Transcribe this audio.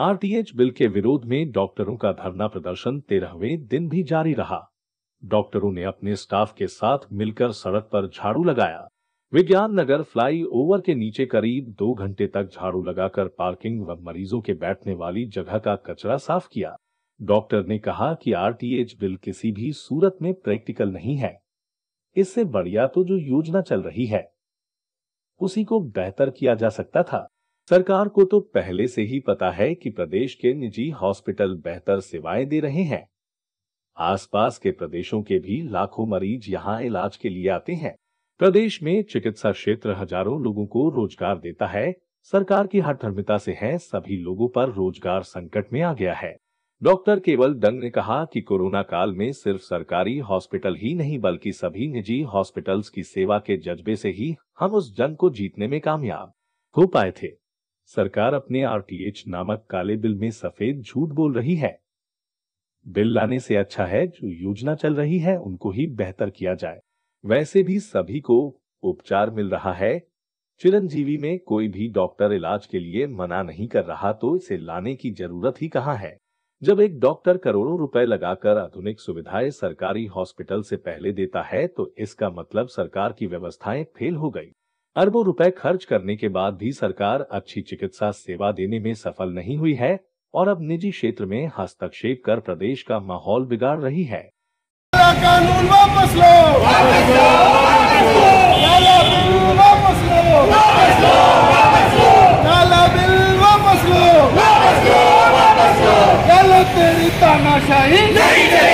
RTH bill के विरोध में डॉक्टरों का धरना प्रदर्शन तेरहवें दिन भी जारी रहा डॉक्टरों ने अपने स्टाफ के साथ मिलकर सड़क पर झाड़ू लगाया विज्ञान नगर फ्लाईओवर के नीचे करीब दो घंटे तक झाड़ू लगाकर पार्किंग व मरीजों के बैठने वाली जगह का कचरा साफ किया डॉक्टर ने कहा कि आरटीएच बिल किसी भी सूरत में प्रैक्टिकल नहीं है इससे बढ़िया तो जो योजना चल रही है उसी को बेहतर किया जा सकता था सरकार को तो पहले से ही पता है कि प्रदेश के निजी हॉस्पिटल बेहतर सेवाएं दे रहे हैं आसपास के प्रदेशों के भी लाखों मरीज यहाँ इलाज के लिए आते हैं प्रदेश में चिकित्सा क्षेत्र हजारों लोगों को रोजगार देता है सरकार की हर धर्मिता से है सभी लोगों पर रोजगार संकट में आ गया है डॉक्टर केवल दंग ने कहा कि कोरोना काल में सिर्फ सरकारी हॉस्पिटल ही नहीं बल्कि सभी निजी हॉस्पिटल्स की सेवा के जज्बे से ही हम उस जंग को जीतने में कामयाब हो पाए थे सरकार अपने आरटीएच नामक काले बिल में सफेद झूठ बोल रही है बिल लाने से अच्छा है जो योजना चल रही है उनको ही बेहतर किया जाए वैसे भी सभी को उपचार मिल रहा है चिरंजीवी में कोई भी डॉक्टर इलाज के लिए मना नहीं कर रहा तो इसे लाने की जरूरत ही कहाँ है जब एक डॉक्टर करोड़ों रुपए लगाकर आधुनिक सुविधाएं सरकारी हॉस्पिटल से पहले देता है तो इसका मतलब सरकार की व्यवस्थाएं फेल हो गई अरबों रुपए खर्च करने के बाद भी सरकार अच्छी चिकित्सा सेवा देने में सफल नहीं हुई है और अब निजी क्षेत्र में हस्तक्षेप कर प्रदेश का माहौल बिगाड़ रही है कानून वापस लो काला बिल वापस लो वापस वापस लो काला बिल वापस लो तेरी तानाशाही नहीं